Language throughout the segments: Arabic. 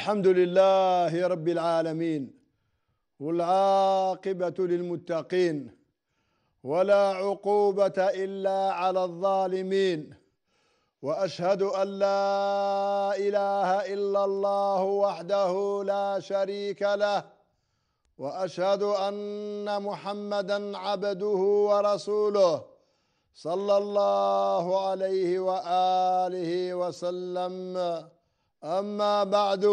الحمد لله رب العالمين والعاقبة للمتقين ولا عقوبة إلا على الظالمين وأشهد أن لا إله إلا الله وحده لا شريك له وأشهد أن محمدا عبده ورسوله صلى الله عليه وآله وسلم أما بعد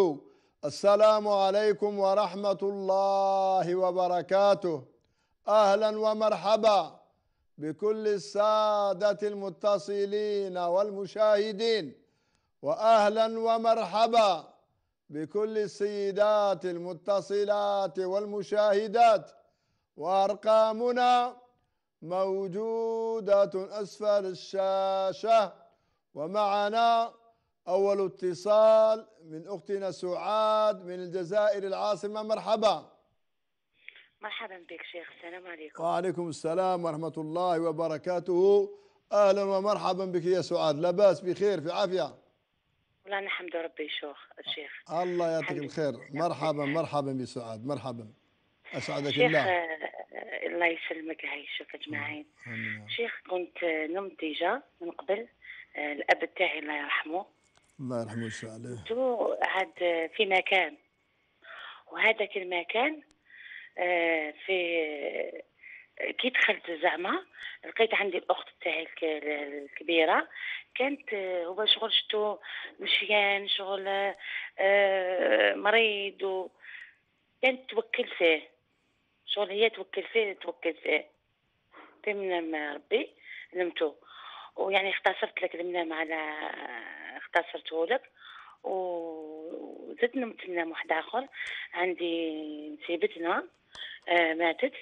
السلام عليكم ورحمة الله وبركاته أهلا ومرحبا بكل السادة المتصلين والمشاهدين وأهلا ومرحبا بكل السيدات المتصلات والمشاهدات وأرقامنا موجودة أسفل الشاشة ومعنا أول اتصال من أختنا سعاد من الجزائر العاصمة مرحبا مرحبا بك شيخ السلام عليكم وعليكم السلام ورحمة الله وبركاته أهلا ومرحبا بك يا سعاد لاباس بخير في عافية والله نحمد ربي شيخ الشيخ الله يعطيك الخير مرحبا مرحبا بسعاد مرحبا أسعدك الله آه، الله يسلمك يعيشك أجمعين شيخ كنت منتجة من قبل آه، الأب تاعي الله يرحمه الله يرحمه ويشفع عليه عاد في مكان وهذاك المكان آه، في كي دخلت زعما لقيت عندي الاخت تاعي الكبيره كانت آه، هو شغل شتو مشيان شغل آه، مريض و كانت توكل فيه شغل هي توكل فيه توكل فيه في من ربي نمتو ويعني اختصرت لك المنام على اختصرته لك وزدنا متنا واحد اخر عندي سيبتنا آه، ماتت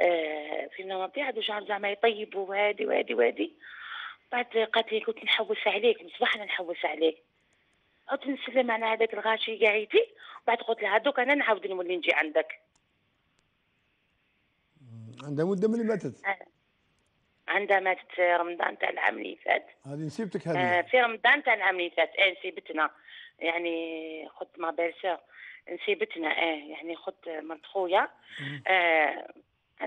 آه، في نمطي عاد شهر زعما يطيب وهادي وهادي وهادي بعد قالت لي كنت نحوس عليك من صباحنا نحوس عليك قلت نسلم على هذاك الغاشي قاعيتي بعد قلت لها دوك انا نعاود نولي نجي عندك عندها مده من اللي ماتت آه. عندها ماتت في رمضان تاع العام اللي فات هذه نسيبتك آه، هذه آه في رمضان تاع العام اللي فات اه نسيبتنا يعني خط ما بيرسير نسيبتنا إيه، يعني اه يعني خط مرت خويا آه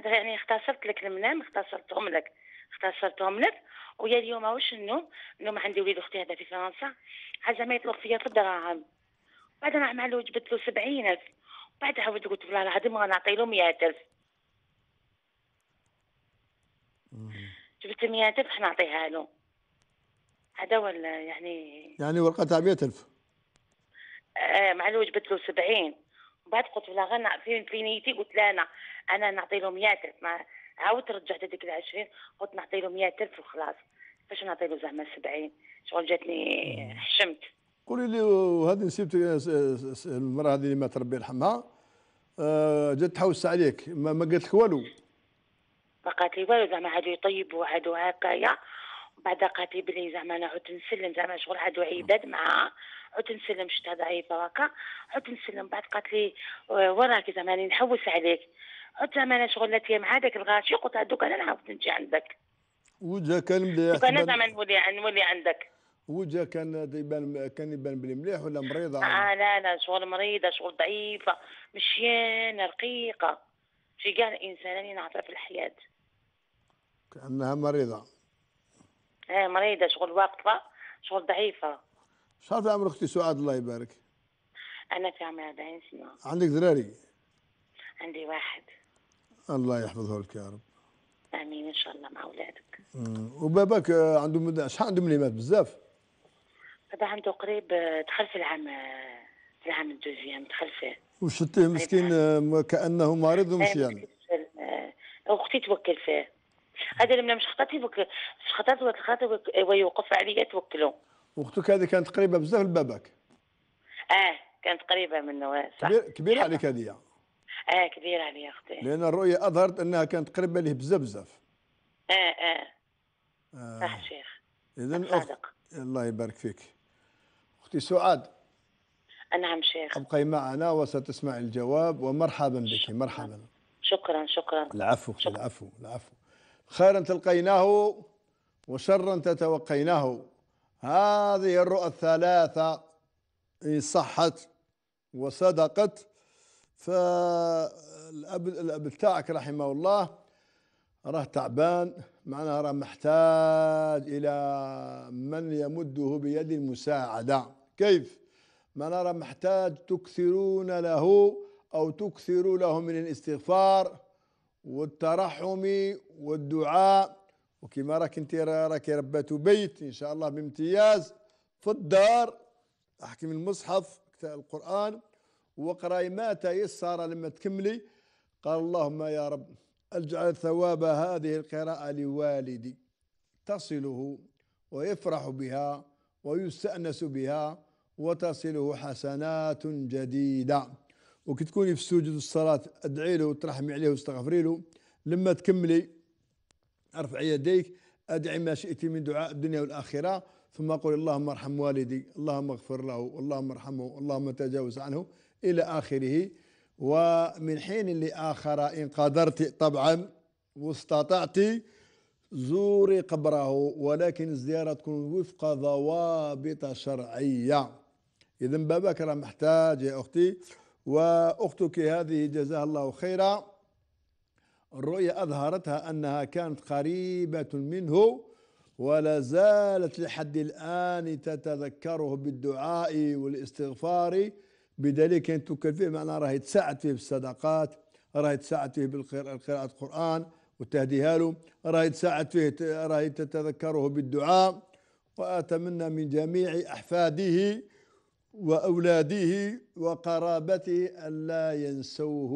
يعني اختصرت لك المنام اختصرتهم لك اختصرتهم لك ويا اليوم واش النوم النوم عندي وليد اختي هذا في فرنسا حاجه ما يطلق فيا في الدراهم بعد انا له جبت له 70000 بعدها عاود قلت بالله العظيم نعطي له 100000 جبت 100 الف نعطيها له هذا ولا يعني يعني ورقه تاع الف آه مع الاول جبت له 70 وبعد قلت له غنى في نيتي قلت له انا انا نعطي له 100 الف ما عاودت رجعت هذيك ال 20 قلت نعطي له 100 الف وخلاص فاش نعطي له زعما 70 شغل جاتني حشمت قولي لي وهذه نسيبت آه، المراه هذه اللي ما تربي يرحمها آه، جات تحوس عليك ما قالت لك والو فقالت لي والو زعما عادو يطيبوا عادو هكايا بعد قالت لي بلي زعما انا عدت نسلم زعما شغل عادو عباد معاها عدت نسلم شفت هذا هكا عدت نسلم بعد قالت لي آه، وراك زعما راني نحوس عليك عدت زعما انا شغل نتي مع هذاك الغاشي قلت دوك انا نعاود نجي عندك وجا كان مليح دوك انا زعما نولي نولي عندك وجا كان يبان كان يبان بلي مليح ولا مريضه؟ آه لا لا شغل مريضه شغل ضعيفه مشيانه رقيقه في كاع الانسانين نعطيها في الحياه كانها مريضه ايه مريضه شغل واقفه شغل ضعيفه شحال في عمر اختي سعاد الله يبارك انا في عمر 40 سنه عندك ذراري عندي واحد الله يحفظه لك يا رب امين ان شاء الله مع اولادك وباباك آه، عنده شحال عنده مليمات بزاف هذا عنده قريب آه، دخل في العام آه، زعم الدجاج متخلفه وشتيه طيب، مسكين آه، كانه مريض طيب، ومش يعني آه، اختي توكل فيه هذا اللي مش خطاتي مش خطاتي وقت الخاطر ويوقف عليا توكلوا وقتك هذه كانت قريبه بزاف لباباك اه كانت قريبه منه آه، صح كبير كبيره عليك هذه اه كبيره علي اختي لان الرؤيه اظهرت انها كانت قريبه ليه بزاف بزاف اه اه صح آه. شيخ اذا الله يبارك فيك اختي سعاد نعم شيخ ابقي معنا وستسمع الجواب ومرحبا بك مرحبا شكرا شكرا العفو شكرا. العفو العفو خيرا تلقيناه وشرا تتوقيناه هذه الرؤى الثلاثة إن صحت وصدقت فالأب الأب بتاعك رحمه الله راه تعبان معناها راه محتاج إلى من يمده بيد المساعدة كيف؟ ما نرى محتاج تكثرون له أو تكثروا له من الاستغفار والترحم والدعاء وكما راك انت راك ربات بيت ان شاء الله بامتياز في الدار احكي من المصحف القران واقراي ما تيسر لما تكملي قال اللهم يا رب اجعل ثواب هذه القراءه لوالدي تصله ويفرح بها ويستانس بها وتصله حسنات جديدة وكي تكوني في السجود والصلاة ادعي له وترحمي عليه واستغفري له لما تكملي ارفع يديك ادعي ما شئت من دعاء الدنيا والآخرة ثم قل اللهم ارحم والدي اللهم اغفر له اللهم ارحمه اللهم تجاوز عنه إلى آخره ومن حين لآخر إن قدرت طبعا واستطعت زوري قبره ولكن الزيارة تكون وفق ضوابط شرعية إذا باباك راه محتاج يا أختي وأختك هذه جزاها الله خيرا الرؤية أظهرتها أنها كانت قريبة منه ولا زالت لحد الآن تتذكره بالدعاء والاستغفار بذلك أن تكفيه معناها راهي تساعد فيه بالصدقات راهي تساعد فيه بالقراءة القرآن وتهديها له راهي تساعد فيه راهي تتذكره بالدعاء وأتمنى من جميع أحفاده وأولاده وقرابته ألا ينسوه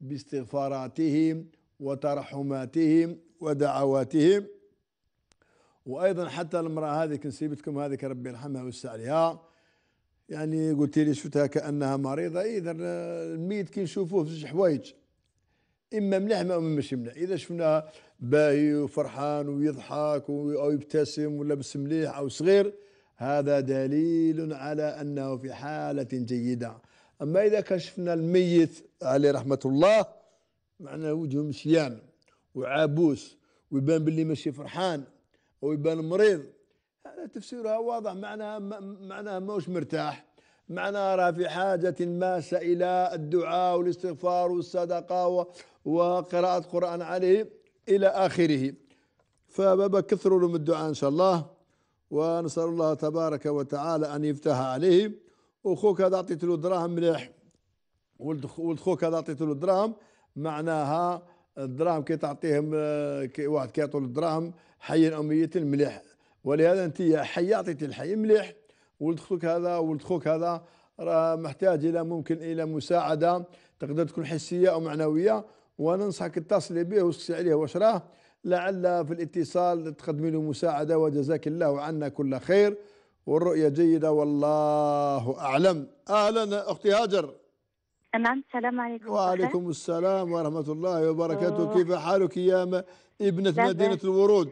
باستغفاراتهم وترحماتهم ودعواتهم وأيضا حتى المرأة هذه كنسيبتكم هذه ربي يرحمها ويوسع عليها يعني قلت لي شفتها كأنها مريضة إذا الميت كي نشوفوه في حوايج إما مليح أو مش مليح إذا شفناها باهي وفرحان ويضحك أو يبتسم ولبس مليح أو صغير هذا دليل على أنه في حالة جيدة أما إذا كشفنا الميت عليه رحمة الله معناه وجهه مشيان وعابوس ويبان باللي ماشي فرحان ويبان مريض هذا تفسيرها واضح معناها معناها ماهوش مرتاح معناها راه في حاجة ماسة إلى الدعاء والاستغفار والصدقة وقراءة قرآن عليه إلى آخره فبابا كثروا لهم الدعاء إن شاء الله ونسأل الله تبارك وتعالى أن يفتح عليه وخوك هذا عطيت له دراهم مليح ولد خوك هذا عطيت له دراهم معناها الدراهم كي تعطيهم آه، كي واحد كيعطوا له الدراهم حيا أو ميتا مليح ولهذا أنت حي اعطيتي الحي مليح ولد خوك هذا ولد خوك هذا راه محتاج إلى ممكن إلى مساعدة تقدر تكون حسية أو معنوية وأنا ننصحك اتصلي به وسقسي عليه واش راه لعل في الاتصال تقدمي له مساعدة وجزاك الله عنا كل خير والرؤية جيدة والله أعلم أهلا أختي هاجر نعم السلام عليكم وعليكم السلام ورحمة الله وبركاته أوه. كيف حالك يا ابنة مدينة الورود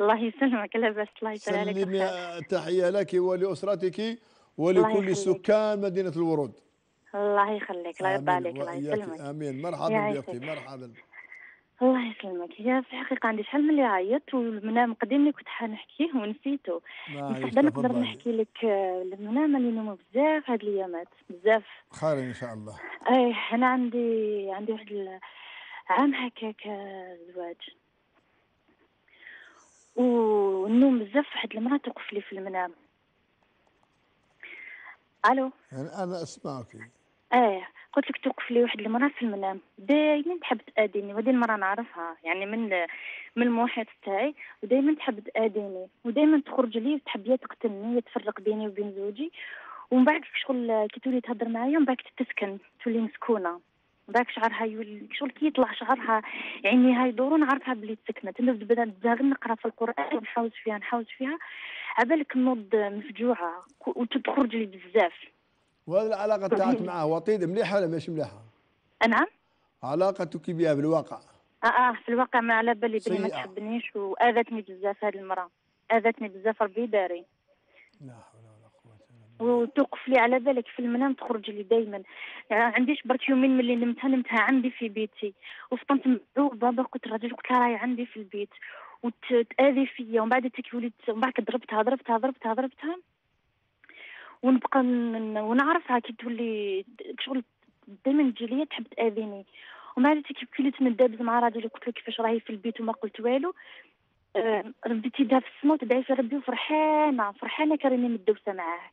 الله يسلمك لاباس الله يسلمك سلمي تحيه لك ولأسرتك ولكل سكان مدينة الورود الله يخليك الله يرضى عليك الله يسلمك امين مرحبا يا اختي مرحبا الله يسلمك هي في الحقيقة عندي شحال من اللي عيطت والمنام قديم اللي كنت حنحكيه ونسيته بصح دابا نقدر نحكي لك المنام آه، اللي نومو بزاف هاد الأيامات بزاف خير إن شاء الله أي أنا عندي عندي واحد عام هكاك آه، زواج ونوم بزاف واحد المرة توقف لي في المنام ألو يعني أنا أسمعك اه قلت لك توقف لي واحد المراه في المنام دائما تحب تاديني وهذه المراه نعرفها يعني من من المحيط تاعي ودائما تحب تاديني ودائما تخرج لي وتحب يا تقتلني يا تفرق بيني وبين زوجي ومن بعد شغل كي تولي تهضر معايا ومن بعد تسكن تولي مسكونه ذاك شعرها يولي شغل كي يطلع شعرها عينيها يدورون نعرفها بلي تسكنت نبدا نتزاغل نقرا في القران ونحوس فيها نحوس فيها عبالك نوض مفجوعه وتخرج لي بزاف وهذه العلاقه تاعك معاه وطيد مليحه ولا ماشي مليحه؟ نعم علاقتك بها بالواقع اه اه في الواقع ما على بالي بلي ما تحبنيش واذتني بزاف هذه المراه اذتني بزاف ربي داري لا حول ولا قوه الا بالله وتوقف لي على بالك في المنام تخرج لي دائما يعني آه، عنديش برك يومين ملي نمتها نمتها عندي في بيتي وفطنت بابا قلت الراجل قلت لها راهي عندي في البيت وتاذي فيا ومن بعد وليت ومن بعد ضربتها ضربتها ضربتها ضربتها ونبقى ونعرفها كي تولي شغل دائما تجي ليا تحب تاذيني ومع ذلك كيف كليت ندابز مع راجلي قلت له كيفاش راهي في البيت وما قلت والو آه، رديت يدها في السما وتدعي في ربي وفرحانه فرحانه كريمه مدوسه معاه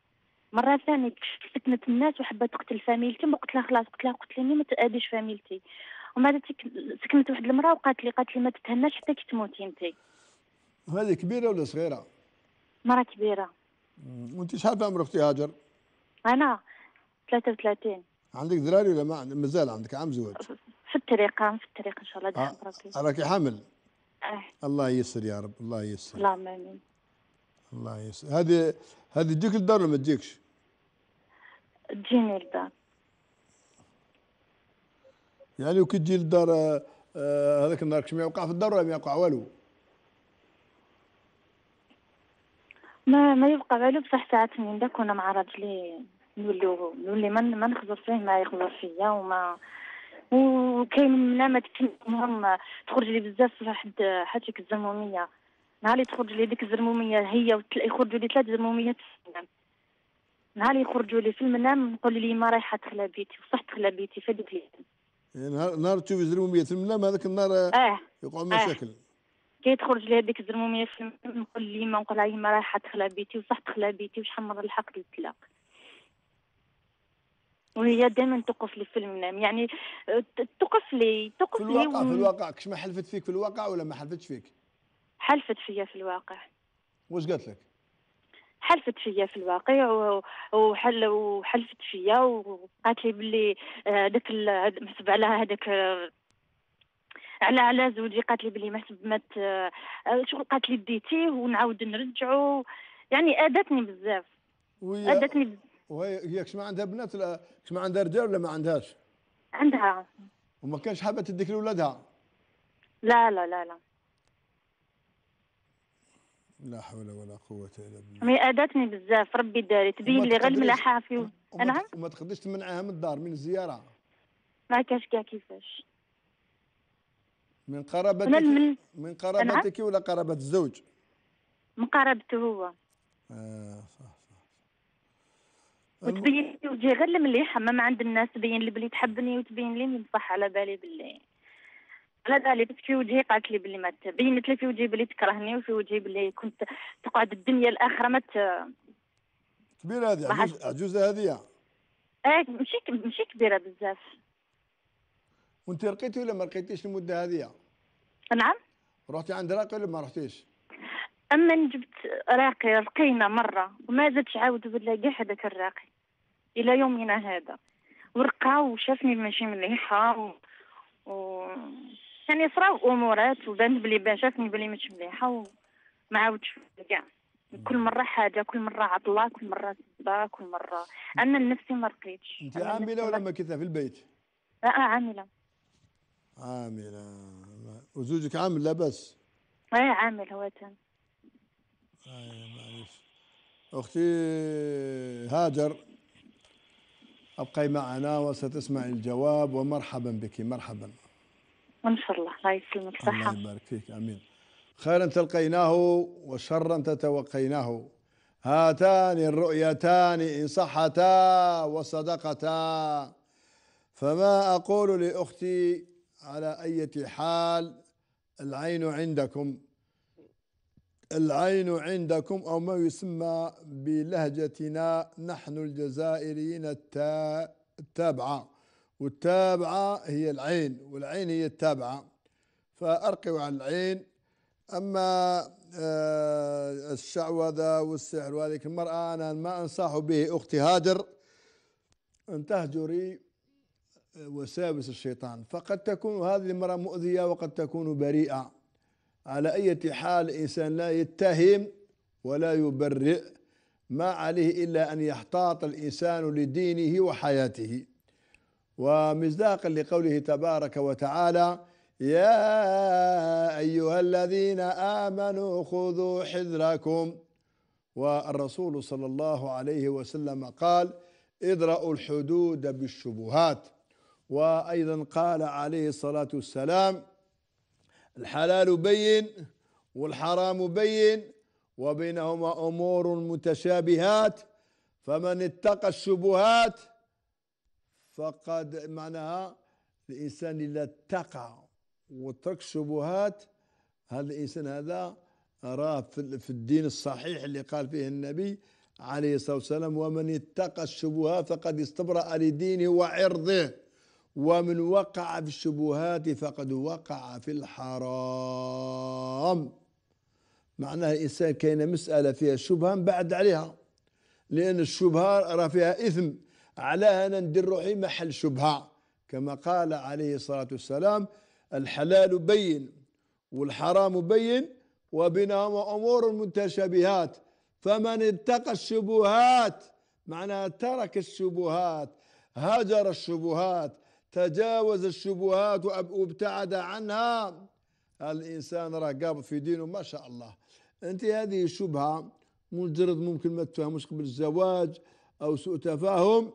مره ثانيه فتنت الناس وحبت تقتل فاميلتي وقلت لها خلاص قلت لها قتليني ما تاذيش فاميلتي ومن سكنت واحد المراه وقالت لي قالت لي ما تتهناش حتى كي تموتي انت هذه كبيره ولا صغيره مره كبيره وانت شحال في عمرك اختي هاجر؟ انا 33 عندك ذراري ولا ما مازال عندك عام زواج؟ في الطريق في الطريق ان شاء الله آه. راكي حامل؟ اه الله ييسر يا رب الله ييسر اللهم امين الله ييسر هذه هذه تجيك للدار ولا ما تجيكش؟ تجيني للدار يعني وكي تجي للدار آه، آه، هذاك النهار كش ما يوقع في الدار ولا ما يوقع والو؟ ما ما يبقى بالو بصح ساعات من داك وانا مع راجلي نولي نولي ما ما نخزر فيه ما يخزر فيا وما وكاين من ما المهم تخرج لي بزاف واحد حاجتك الزموميه نهار تخرج لي ديك الزرموميه هي يخرجوا لي ثلاث زرموميات في المنام نهار يخرجوا لي في المنام نقول لي ما رايحه تخلى بيتي وصح تخلى بيتي في هذيك إيه، نهار نهار تشوفي زرموميه في المنام هذاك النهار آه. يقع مشاكل آه. كيتخرج لي هذيك الزرموميه في نقول نقول ما نقول لها يما رايحه تخلى بيتي وصح تخلى بيتي وشحال مره لحقت الطلاق وهي دائما توقف لي في المنام يعني آه، توقف لي توقف لي في الواقع في الواقع كش ما حلفت فيك في الواقع ولا ما حلفتش فيك حلفت فيا في الواقع واش قالت لك حلفت فيا في الواقع وحل وحلفت فيا وقالت لي باللي آه، هذاك محسب على هذاك آه، على على زوجي قالت لي بلي ما ما آه، شغل قالت لي ديتيه ونعاود نرجعو يعني اذتني بزاف اذتني وهي هي كش ما عندها بنات لا كش ما عندها رجال ولا ما عندهاش عندها وما كانش حابه تديك لولادها لا لا لا لا لا حول ولا قوة إلا بالله مي أذتني بزاف ربي داري تبين لي غير الملاحة في نعم وما تقدرش تمنعها من الدار من الزيارة ما كاش كاع كيفاش من قرابتك من, من قرابتك ولا قرابة الزوج؟ من قرابته هو اه صح وتبين لي وجهي غير المليحه ما, ما عند الناس تبين لي بلي تحبني وتبين لي بصح على بالي بلي على بالي بس في وجهي قالت لي بلي ما بينت لي في وجهي بلي تكرهني وفي وجهي بلي كنت تقعد الدنيا الاخره ما كبيره هذه عجوزه هذه اه ماشي ماشي كبيره بزاف وانت لقيتي ولا ما لقيتيش المده هذه نعم رحتي عند راقي ولا ما رحتيش اما جبت راقي لقينا مره وما زدتش عاود ولا كاع هذاك الراقي الى يومنا هذا ورقى وشافني ماشي مليحه و, و... يعني صراو امورات وبان بلي شافني بلي مش مليحه وما عاودش كاع كل مره حاجه كل مره عطله كل مره صدا كل مره انا لنفسي ما رقيتش انت عامله ولا ما مكثه في البيت؟ لا عامله عاملة آه، وزوجك عامل لا بس ايه عامل هو تم اي طيب، معليش اختي هاجر ابقي معنا وستسمعي الجواب ومرحبا بك مرحبا ان شاء الله الله يسلمك صحة الله يبارك فيك امين خيرا تلقيناه وشرا تتوقيناه هاتان الرؤيتان ان صحتا وصدقتا فما اقول لاختي على أي حال العين عندكم العين عندكم أو ما يسمى بلهجتنا نحن الجزائريين التابعة والتابعة هي العين والعين هي التابعة فأرقوا على العين أما آه، الشعوذة والسحر وهذه المرأة أنا ما أنصح به أختي هاجر أن تهجري وساوس الشيطان فقد تكون هذه المرأة مؤذية وقد تكون بريئة على أي حال الإنسان لا يتهم ولا يبرئ ما عليه إلا أن يحتاط الإنسان لدينه وحياته ومصداقا لقوله تبارك وتعالى يا أيها الذين آمنوا خذوا حذركم والرسول صلى الله عليه وسلم قال ادرأوا الحدود بالشبهات وايضا قال عليه الصلاه والسلام الحلال بين والحرام بين وبينهما امور متشابهات فمن اتقى الشبهات فقد معناها الانسان اذا اتقى وترك الشبهات هذا الانسان هذا راه في الدين الصحيح اللي قال فيه النبي عليه الصلاه والسلام ومن اتقى الشبهات فقد استبرأ لدينه وعرضه ومن وقع في الشبهات فقد وقع في الحرام معناها الإنسان كاين مسألة فيها شبهة بعد عليها لأن الشبهة راه فيها إثم على أنا ندير روحي محل شبهة كما قال عليه الصلاة والسلام الحلال بين والحرام بين وبينهما أمور متشابهات فمن اتقى الشبهات معناها ترك الشبهات هاجر الشبهات تجاوز الشبهات وابتعد عنها الانسان راه قابض في دينه ما شاء الله انت هذه الشبهه مجرد ممكن ما تفهموش قبل الزواج او سوء تفاهم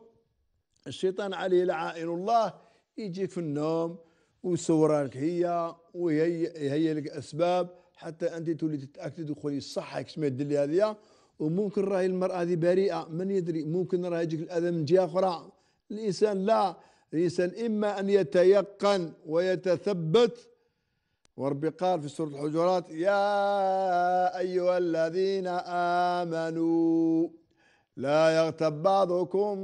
الشيطان عليه لعائن الله يجي في النوم ويصورك هي وهي لك اسباب حتى انت تولي تتاكد تقولي صح كش ما يدير لي هذه وممكن راهي المراه هذه بريئه من يدري ممكن راه يجيك الاذى من جهه اخرى الانسان لا الإنسان إما أن يتيقن ويتثبت وربي قال في سورة الحجرات يا أيها الذين آمنوا لا يغتب بعضكم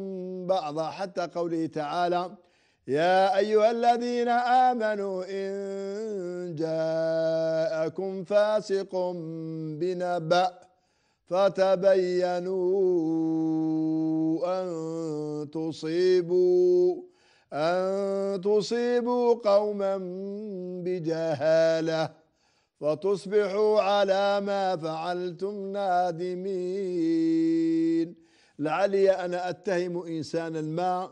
بعضا حتى قوله تعالى يا أيها الذين آمنوا إن جاءكم فاسق بنبأ فتبينوا أن تصيبوا أن تصيبوا قوما بجهالة فتصبحوا على ما فعلتم نادمين لعلي أنا أتهم إنسانا ما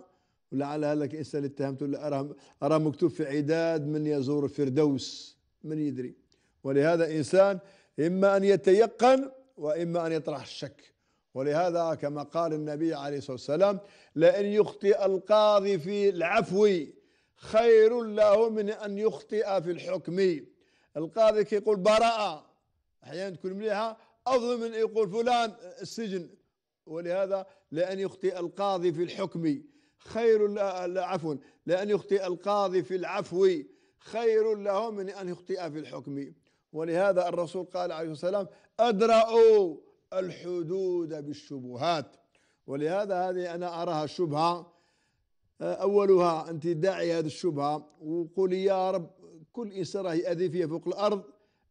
ولعل هلك إنسان اتهمته أرى, أرى مكتوب في عداد من يزور الفردوس من يدري ولهذا إنسان إما أن يتيقن وإما أن يطرح الشك ولهذا كما قال النبي عليه الصلاة والسلام لأن يخطئ القاضي في العفو خير له من أن يخطئ في الحكم القاضي كيقول براءة أحيانا تكون مليحة افضل من يقول فلان السجن ولهذا لأن يخطئ القاضي في الحكم خير لا عفوا لأن يخطئ القاضي في العفو خير له من أن يخطئ في الحكم ولهذا الرسول قال عليه الصلاه والسلام أدرأوا الحدود بالشبهات ولهذا هذه أنا أراها شبهة آه، أولها أنت داعي هذه الشبهة وقولي يا رب كل إنسان راه يأذي فيها فوق الأرض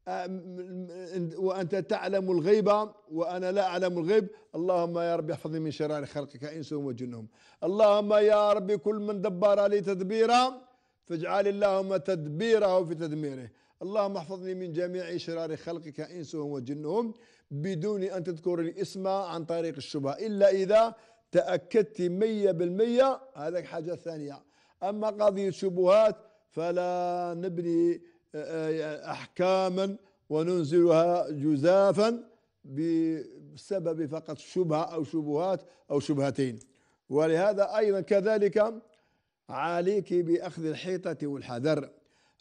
آه، وأنت تعلم الغيب وأنا لا أعلم الغيب اللهم يا رب احفظني من شرار خلقك إنسهم وجنهم اللهم يا رب كل من دبر لي تدبيرا فاجعل اللهم تدبيره في تدميره اللهم احفظني من جميع شرار خلقك إنسهم وجنهم بدون أن تذكر الاسم عن طريق الشبهة إلا إذا تأكدت مية بالمية هذا حاجة ثانية أما قضية الشبهات فلا نبني آه، آه، أحكاما وننزلها جزافا بسبب فقط شبهة أو شبهات أو شبهتين ولهذا أيضا كذلك عليك بأخذ الحيطة والحذر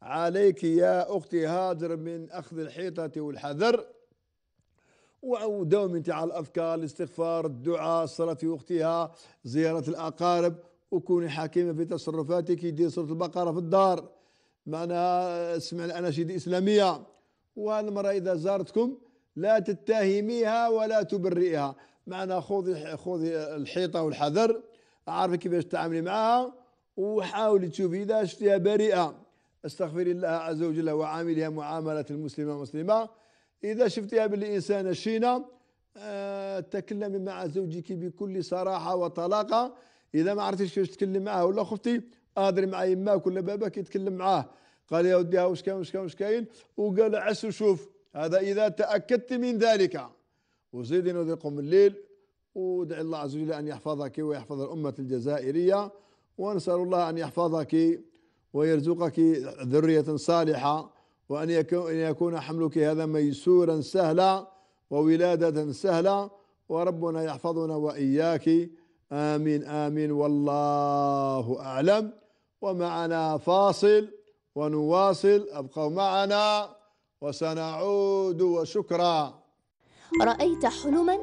عليك يا أختي هاجر من أخذ الحيطة والحذر ودوم على الأذكار الاستغفار الدعاء الصلاة في وقتها زيارة الأقارب وكوني حكيمة في تصرفاتك دير سورة البقرة في الدار معناها اسمع الأناشيد الإسلامية والمرأة إذا زارتكم لا تتهميها ولا تبرئها معناها خذي خذي الحيطة والحذر عارفة كيفاش تتعاملي معها وحاولي تشوفي إذا شفتيها بريئة استغفري الله عز وجل وعاملها معاملة المسلمة المسلمه إذا شفتيها باللي إنسانة شينة أه تكلمي مع زوجك بكل صراحة وطلاقة إذا ما عرفتيش كيفاش تكلم معاه ولا خفتي أدري مع يماك ولا باباك يتكلم معاه قال يا ودي واش كاين واش كاين واش كاين وقال عس وشوف هذا إذا تأكدت من ذلك وزيدي نذيقكم الليل ودعي الله عز وجل أن يحفظك ويحفظ الأمة الجزائرية ونسأل الله أن يحفظك ويرزقك ذرية صالحة وأن يكون حملك هذا ميسورا سهلا وولادة سهلا وربنا يحفظنا وإياك آمين آمين والله أعلم ومعنا فاصل ونواصل أبقوا معنا وسنعود وشكرا رأيت حلما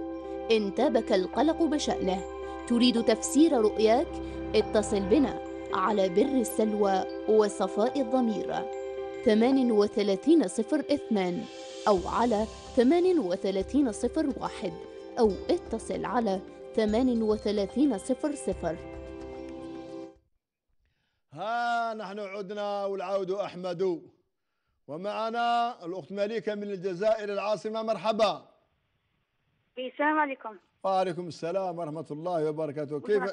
انتابك القلق بشأنه تريد تفسير رؤياك اتصل بنا على بر السلوى وصفاء الضمير 38 أو على 38 أو اتصل على 38 ها نحن عدنا والعود أحمد ومعنا الأخت مليكة من الجزائر العاصمة مرحبا السلام عليكم وعليكم السلام ورحمة الله وبركاته كيف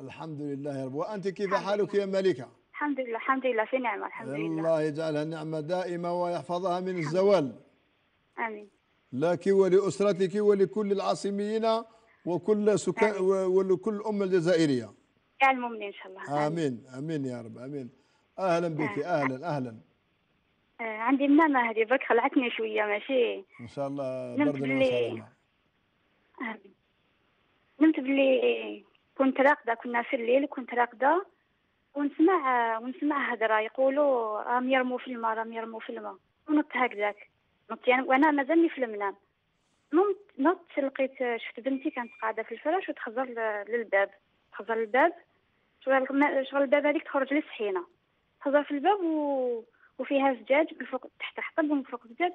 الحمد لله رب وأنت كيف حالك يا مليكة الحمد لله الحمد لله في نعمة الحمد لله الله يجعلها نعمة دائمة ويحفظها من الزوال آمين لك ولأسرتك ولكل العاصميين وكل سكان ولكل الأمة الجزائرية المؤمنين إن شاء الله آمين آمين يا رب آمين أهلا بك أهلا أهلا آه، عندي منامة هذه برك خلعتني شوية ماشي إن شاء الله نمت بلي... آمين نمت باللي إيه. كنت راقدة كنا في الليل كنت راقدة ونسمع ونسمع هضره يقولوا راهم يرموا في الماء راهم يرموا في الماء ونط هكذاك نط يعني وانا مازالني في المنام نمت نط لقيت شفت بنتي كانت قاعده في الفراش وتخزر للباب تخزر للباب شغل الباب هذيك تخرج لي سحينه تخزر في الباب و... وفيها زجاج من فوق تحت حطب ومن فوق زجاج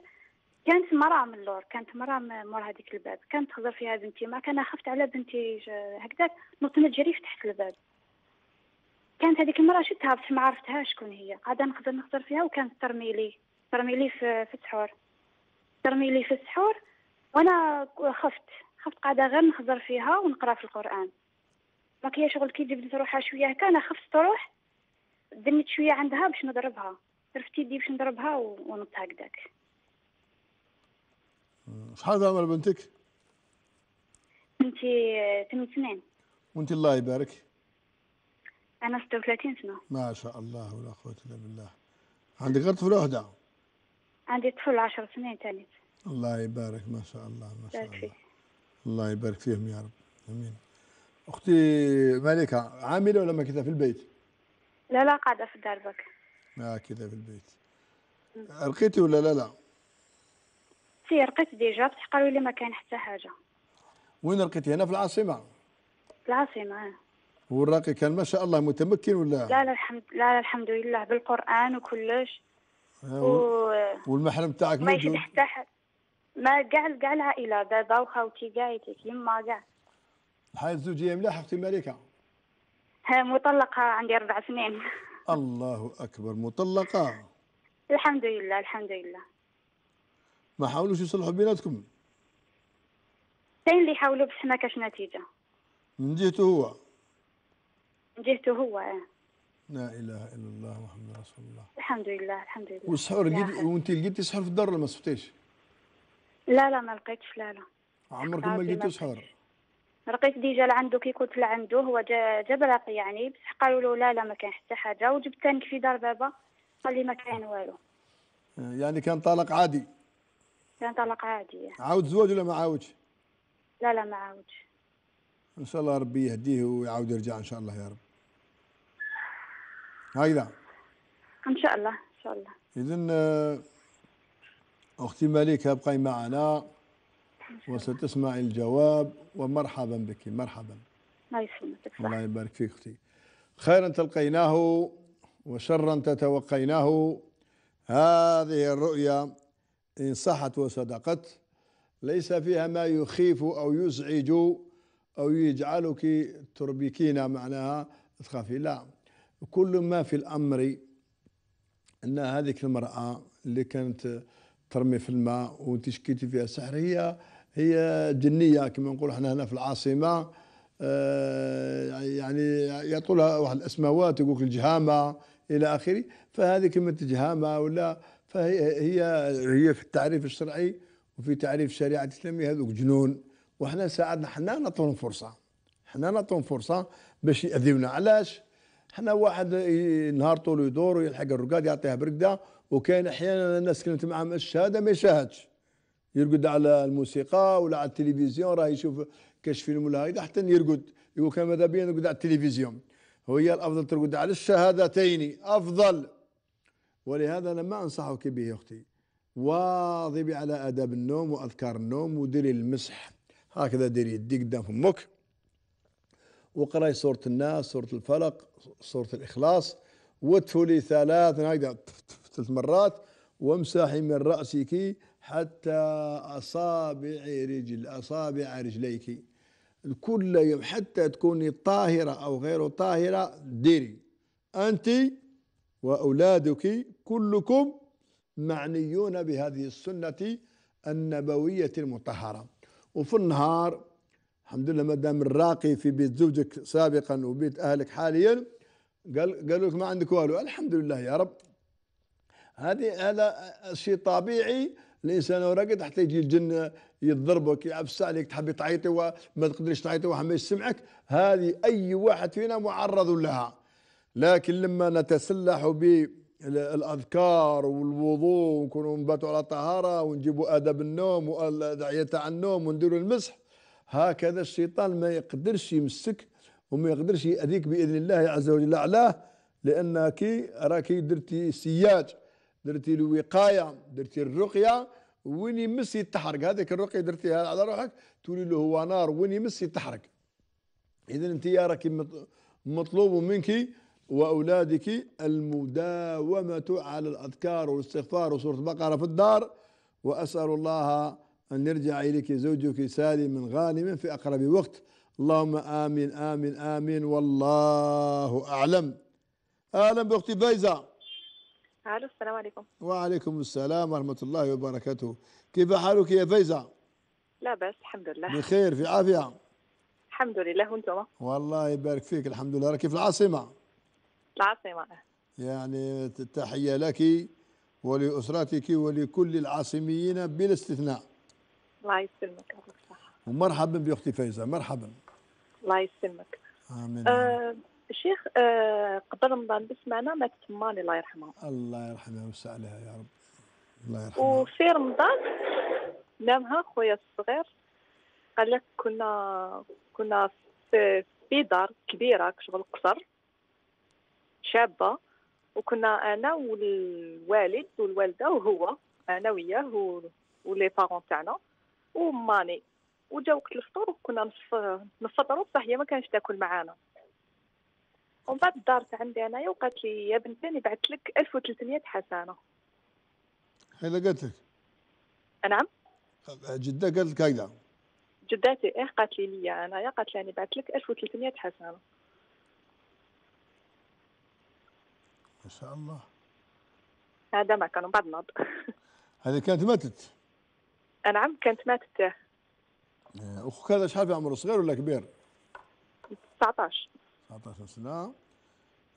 كانت مرأة من اللور كانت مرأة مور هذيك الباب كانت تخزر فيها بنتي ما كان خفت على بنتي هكذاك نط نجري فتحت الباب كانت هذيك المرأة شفتها بس ما عرفتها شكون هي قاعدة نخزر نخزر فيها وكانت ترمي لي ترمي لي في, السحور ترمي لي في السحور وانا خفت خفت قاعدة غير نخزر فيها ونقرا في القرآن ما كي شغل كي جبدت روحها شوية هكا انا خفت تروح دنيت شوية عندها باش نضربها رفت يدي باش نضربها ونط كداك شحال عمر بنتك؟ بنتي ثمان آه، سنين وانت الله يبارك أنا 36 سنة ما شاء الله ولا قوة إلا بالله عندك غير طفل وحدة عندي طفل 10 سنين ثاني الله يبارك ما شاء الله ما شاء الله الله يبارك فيهم يا رب امين اختي ملكه عامله ولا ما كذا في البيت لا لا قاعده في الدار ما كذا في البيت رقيتي ولا لا لا سي رقيت ديجا بصح قالوا لي ما كاين حتى حاجه وين رقيتي هنا في العاصمه في العاصمه آه. والراقي كان ما شاء الله متمكن ولا لا لا الحمد لا, لا الحمد لله بالقران وكلش آه، و... والمحرم تاعك ما يشد حتى حد ما كاع كاع العائله بابا وخاوتي كاع يما كاع هاي الزوجيه مليحه اختي مليكه مطلقه عندي اربع سنين الله اكبر مطلقه الحمد لله الحمد لله ما حاولوش يصلحوا بيناتكم كاين اللي يحاولوا بس ما كاش نتيجه من جهته هو جهته هو لا اله الا الله محمد رسول الله الحمد لله الحمد لله والسحور لقيت وانت لقيتي سحور في الدار ولا ما صفتيش؟ لا لا ما لقيتش لا لا عمرك ما لقيتي سحور؟ لقيت ديجا لعندو كي كنت لعندو هو جا جاب رقي يعني بصح قالوا له لا لا ما كان حتى حاجه وجبت ثاني في دار بابا قال لي ما كاين والو يعني كان طلاق عادي كان طلاق عادي عاود زواج ولا ما عاودش؟ لا لا ما عاودش ان شاء الله ربي يهديه ويعاود يرجع ان شاء الله يا رب هكذا ان شاء الله ان شاء الله اذا آه، اختي مليكه ابقي معنا وستسمعي الجواب ومرحبا بك مرحبا الله يسلمك الله يبارك فيك اختي خيرا تلقيناه وشرا تتوقيناه هذه الرؤيا ان صحت وصدقت ليس فيها ما يخيف او يزعج أو يجعلك تربكين معناها تخافي لا كل ما في الأمر أن هذيك المرأة اللي كانت ترمي في الماء وتشكيتي فيها سحر هي هي جنية كما نقول احنا هنا في العاصمة آه، يعني يطولها واحد الأسماوات يقولك الجهامة إلى آخره فهذه كلمة جهامة ولا فهي هي هي في التعريف الشرعي وفي تعريف الشريعة الإسلامية هذوك جنون وحنا ساعدنا حنا نعطيهم فرصه حنا نعطيهم فرصه باش ياذيونا علاش حنا واحد نهار طول يدور ويلحق الرقاد يعطيها برقده وكاين احيانا الناس كانت معاهم الشهاده ما يشاهدش يرقد على الموسيقى ولا على التلفزيون راه يشوف كاش فيلم ولا هكذا حتى يرقد يقول كان ماذا بيا نرقد على التلفزيون وهي الافضل ترقد على الشهادتين افضل ولهذا انا ما انصحك به يا اختي واظبي على اداب النوم واذكار النوم وديري المسح هكذا دير يدي قدام فمك وقراي سورة الناس سورة الفلق سورة الإخلاص وتفولي ثلاث هكذا ثلاث مرات وامسحي من رأسك حتى أصابع رجل أصابع رجليك كل يوم حتى تكوني طاهرة أو غير طاهرة ديري أنت وأولادك كلكم معنيون بهذه السنة النبوية المطهرة وفي النهار الحمد لله ما دام الراقي في بيت زوجك سابقا وبيت اهلك حاليا قال قالوا لك ما عندك والو الحمد لله يا رب هذه هذا شيء طبيعي الانسان راقد حتى يجي الجن يضربك يعفس عليك تحبي تعيطي وما تقدريش تعيطي وما ما يسمعك هذه اي واحد فينا معرض لها لكن لما نتسلح ب الاذكار والوضوء ونكونوا نباتوا على طهاره ونجيبوا اداب النوم والدعيه تاع النوم ونديروا المسح هكذا الشيطان ما يقدرش يمسك وما يقدرش يأذيك باذن الله عز وجل علاه لانك راكي درتي سياج درتي الوقايه درتي الرقيه وين يمس يتحرق هذيك الرقيه درتيها على روحك تولي له هو نار وين يمس يتحرق اذا انت راكي مطلوب منك وأولادك المداومة على الأذكار والاستغفار وسورة البقرة في الدار وأسأل الله أن يرجع إليك زوجك سالما غانما في أقرب وقت اللهم آمين آمين آمين والله أعلم أهلا بأختي فايزة ألو السلام عليكم وعليكم السلام ورحمة الله وبركاته كيف حالك يا فايزة؟ لا بأس الحمد لله بخير في عافية الحمد لله وانتم والله يبارك فيك الحمد لله كيف في العاصمة العاصمة يعني التحية لك ولأسرتك ولكل العاصميين بلا استثناء الله يسلمك ومرحبا بأختي فايزة مرحبا الله يسلمك آمين آه شيخ آه قبل رمضان بس معنا ماتت ماني الله يرحمها الله يرحمها ويوسع عليها يا رب الله يرحمها وفي رمضان نامها خويا الصغير قال لك كنا كنا في, في دار كبيره كشغل قصر شابه وكنا انا والوالد والوالده وهو انا وياه ولي بارون تاعنا وماني وجا وقت الفطور وكنا نفطروا بصح هي ما كانش تاكل معانا ومن بعد دارت عندي انايا وقالت لي يا بنتي انا بعثت لك 1300 حسنه هاي قالت لك نعم جده قالت لك هكذا جداتي ايه قالت لي ليا انايا قالت لي انا بعثت لك 1300 حسنه ما شاء الله هذا ما كانوا بعد نض هذه كانت ماتت نعم كانت ماتت إيه، اخوك هذا شحال في عمره صغير ولا كبير 19 19 سنه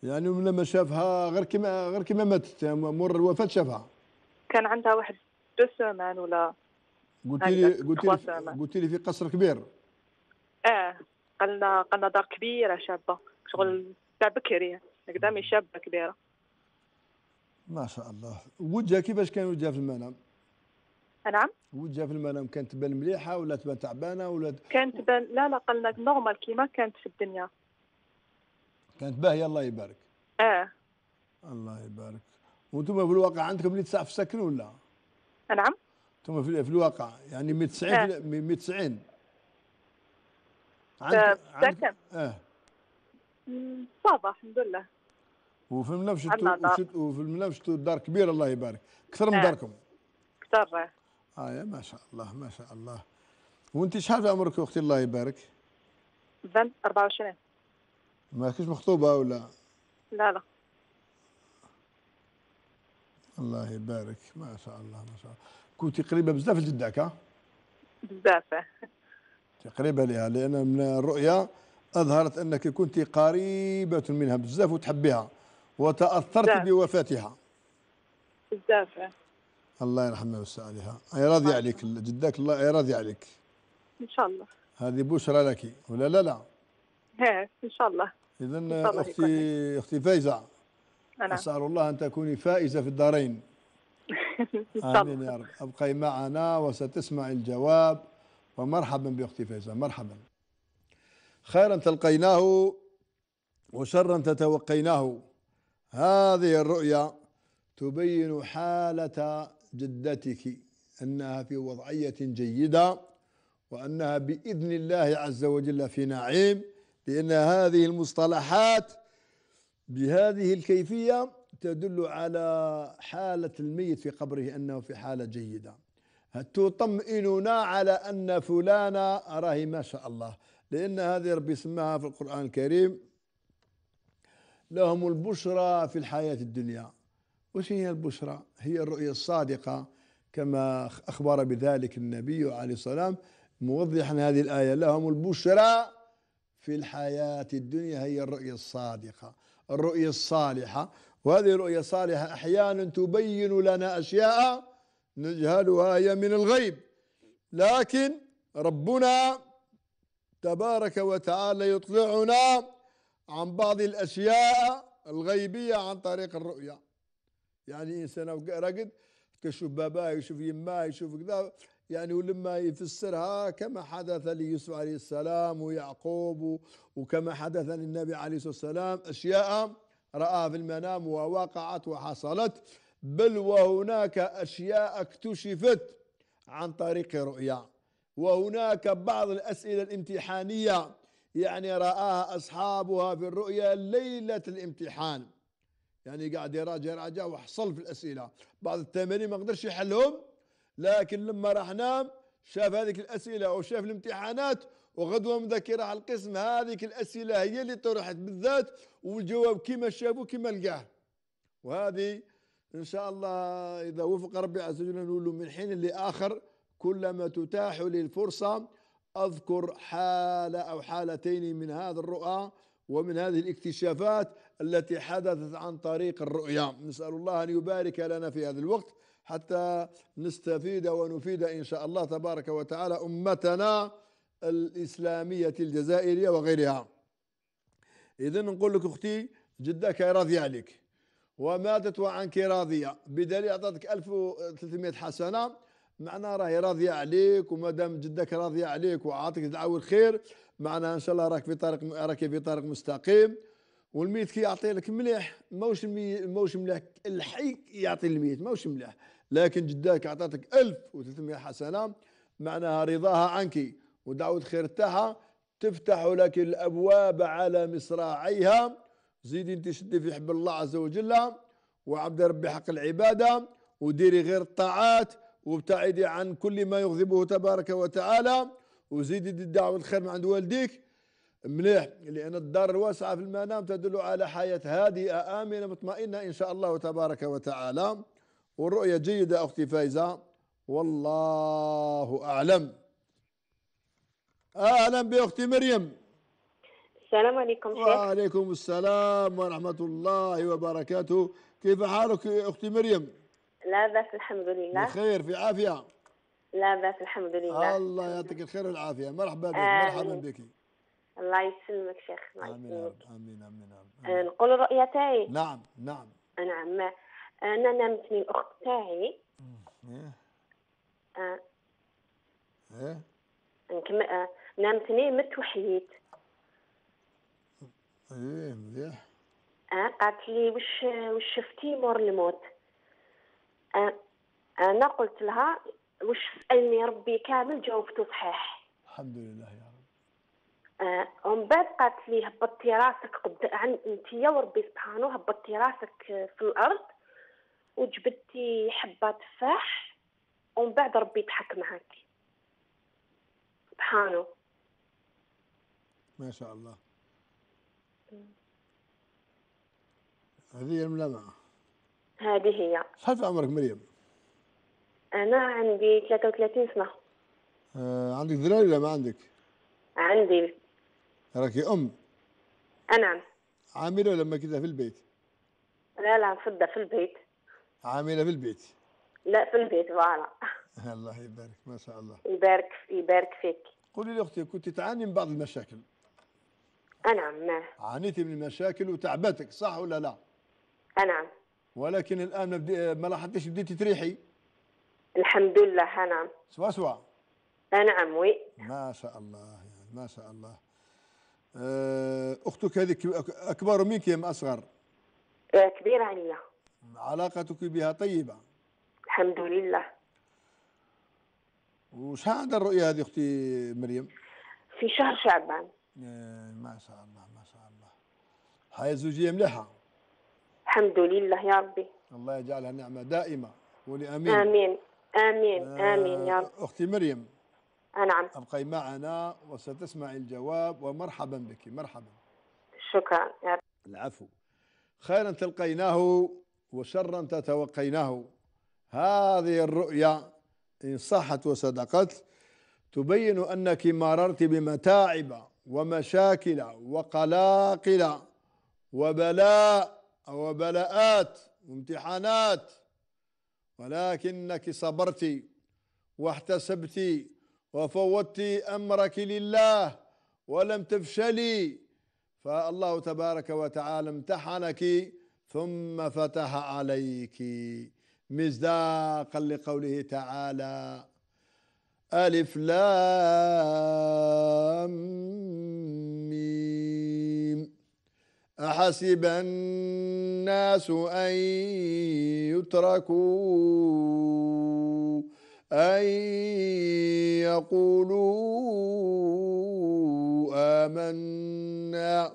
يعني من لما شافها غير كما غير كما ماتت يعني مور الوفاه شافها كان عندها واحد دو سومان ولا قلت لي قلت لي قلت لي في قصر كبير اه قالنا قالنا دار كبيره شابه شغل تاع بكري هكذا مي شابه كبيره ما شاء الله وجهها كيفاش كان وجهها في المنام نعم وجهها في المنام كانت تبان مليحه ولا تبان تعبانه ولا كانت تبان لا لا قلنا نورمال كيما كانت في الدنيا كانت باهيه الله يبارك اه الله يبارك وانتم في الواقع عندكم اللي تسع في السكن ولا نعم انتم في, الواقع يعني 190 190 آه. آه، عندك, عندك اه صافا الحمد لله وفي الملاف وفي الملاف دار الدار كبيره الله يبارك اكثر من نعم. داركم اكثر نعم. اه يا ما شاء الله ما شاء الله وانت شحال في عمرك اختي الله يبارك بنت 24 ما كنتش مخطوبه ولا لا لا الله يبارك ما شاء الله ما شاء الله كنتي قريبه بزاف لجدك ها بزاف قريبه لها لان من الرؤيه اظهرت انك كنت قريبه منها بزاف وتحبيها وتأثرت دافع. نعم. بوفاتها الدافع الله يرحمها ويوسع عليها أي راضية عليك جداك الله أي راضية عليك إن شاء الله هذه بشرى لك ولا لا لا؟ ايه إن شاء الله إذا أختي يكون. أختي فايزة أنا أسأل الله أن تكوني فائزة في الدارين آمين يا رب أبقي معنا وستسمع الجواب ومرحبا بأختي فايزة مرحبا خيرا تلقيناه وشرا تتوقيناه هذه الرؤيا تبين حالة جدتك أنها في وضعية جيدة وأنها بإذن الله عز وجل في نعيم لأن هذه المصطلحات بهذه الكيفية تدل على حالة الميت في قبره أنه في حالة جيدة تطمئننا على أن فلانا راهي ما شاء الله لأن هذه ربي سماها في القرآن الكريم لهم البشرى في الحياة الدنيا وش هي البشرى هي الرؤية الصادقة كما أخبر بذلك النبي عليه السلام موضحا هذه الآية لهم البشرى في الحياة الدنيا هي الرؤية الصادقة الرؤية الصالحة وهذه الرؤية الصالحة أحيانا تبين لنا أشياء نجهلها هي من الغيب لكن ربنا تبارك وتعالى يطلعنا عن بعض الأشياء الغيبية عن طريق الرؤيا يعني إنسان راقد كيشوف باباه يشوف يماه يشوف كذا يعني ولما يفسرها كما حدث ليوسف عليه السلام ويعقوب وكما حدث للنبي عليه الصلاة والسلام أشياء رآها في المنام ووقعت وحصلت بل وهناك أشياء اكتشفت عن طريق رؤيا وهناك بعض الأسئلة الامتحانية يعني رآها أصحابها في الرؤيا ليلة الامتحان يعني قاعد يراجع يراجع وحصل في الأسئلة بعض التمارين ما قدرش يحلهم لكن لما راح نام شاف هذيك الأسئلة وشاف الامتحانات وغدوة مذكرة على القسم هذيك الأسئلة هي اللي طرحت بالذات والجواب كما شافوا كما لقاه وهذه إن شاء الله إذا وفق ربي عز وجل نقول من حين لآخر كلما تتاح لي الفرصة أذكر حالة أو حالتين من هذا الرؤى ومن هذه الاكتشافات التي حدثت عن طريق الرؤيا نسأل الله أن يبارك لنا في هذا الوقت حتى نستفيد ونفيد إن شاء الله تبارك وتعالى أمتنا الإسلامية الجزائرية وغيرها إذا نقول لك أختي جدك راضية عليك وماتت وعنك راضية بدليل أعطتك 1300 حسنة معنا راهي راضيه عليك ومادام جدك راضيه عليك وعاطيك دعاوي الخير معنا ان شاء الله راك في طريق راك في طريق مستقيم والميت كي يعطي لك مليح ماهوش ماهوش مليح الحي يعطي الميت ماهوش مليح لكن جداك عطاتك 1300 حسنه معناها رضاها عنك ودعوه الخير تاعها تفتح لك الابواب على مصراعيها زيدي انت شدي في حب الله عز وجل وعبد ربي حق العباده وديري غير الطاعات وابتعدي عن كل ما يغضبه تبارك وتعالى وزيدي الدعوة الخير من عند والديك مليح لأن الدار الواسعة في المنام تدل على حياة هادئة آمنة مطمئنة إن شاء الله تبارك وتعالى والرؤية جيدة أختي فايزة والله أعلم أهلا بأختي مريم السلام عليكم شيخ وعليكم السلام ورحمة الله وبركاته كيف حالك أختي مريم؟ لا باس الحمد لله بخير في عافيه لا باس الحمد لله الله يعطيك الخير والعافيه مرحبا بك آه مرحبا بك الله يسلمك شيخ الله آمين, يسلمك. امين امين امين, آمين. آه، نقول الرؤيه تاعي نعم نعم نعم آه، انا نمت من الاخت تاعي ايه آه. ايه نكمل نامتني مت وحييت ايه مليح آه قالت لي واش واش شفتي مور الموت انا قلت لها واش سالني ربي كامل جاوبته صحيح الحمد لله يا رب ومن بعد قالت لي هبطي راسك قد عن يا وربي سبحانه هبطي راسك في الارض وجبدتي حبه تفاح ومن بعد ربي ضحك معك سبحانه ما شاء الله هذه الملامه هذه هي شحال في عمرك مريم انا عندي 33 سنه آه عندك دراري ولا ما عندك عندي راكي ام نعم عامله ولا ما كذا في البيت لا لا فضه في البيت عامله في البيت لا في البيت فوالا الله يبارك ما شاء الله يبارك يبارك فيك قولي لي اختي كنت تعاني من بعض المشاكل نعم عانيتي من المشاكل وتعبتك صح ولا لا نعم ولكن الان ما لاحظتيش بديتي تريحي الحمد لله نعم سوا سوا آه، نعم وي ما شاء الله يعني ما شاء الله آه، اختك هذه اكبر منك ام اصغر آه، كبيره عليا علاقتك بها طيبه الحمد لله وش عند الرؤية هذه أختي مريم؟ في شهر شعبان ما شاء الله ما شاء الله حياة زوجية مليحة الحمد لله يا ربي الله يجعلها نعمه دائمه ولامين امين امين آه، امين يا رب اختي مريم نعم ابقي معنا وستسمعي الجواب ومرحبا بك مرحبا شكرا يا رب العفو خيرا تلقيناه وشرا تتوقيناه هذه الرؤيا إن صحت وصدقت تبين أنك مررت بمتاعب ومشاكل وقلاقل وبلاء أو بلاءات وامتحانات ولكنك صبرت واحتسبت وفوضت أمرك لله ولم تفشلي فالله تبارك وتعالى امتحنك ثم فتح عليك مصداقا لقوله تعالى ألف لام ميم أحسب الناس أن يتركوا أن يقولوا آمنا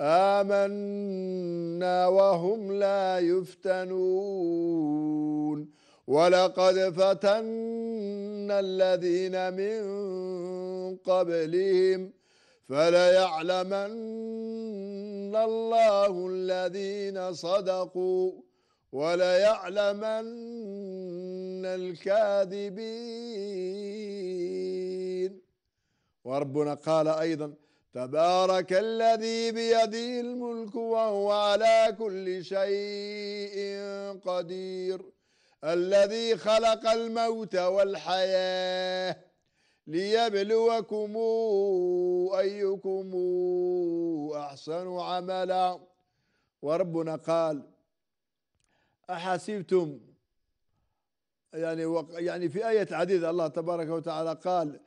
آمنا وهم لا يفتنون ولقد فتنا الذين من قبلهم ۖ فليعلمن الله الذين صدقوا وليعلمن الكاذبين وربنا قال أيضا تبارك الذي بيده الملك وهو على كل شيء قدير الذي خلق الموت والحياه ليبلوكم أيكم أحسن عملا وربنا قال أحسبتم يعني وق يعني في آية عديدة الله تبارك وتعالى قال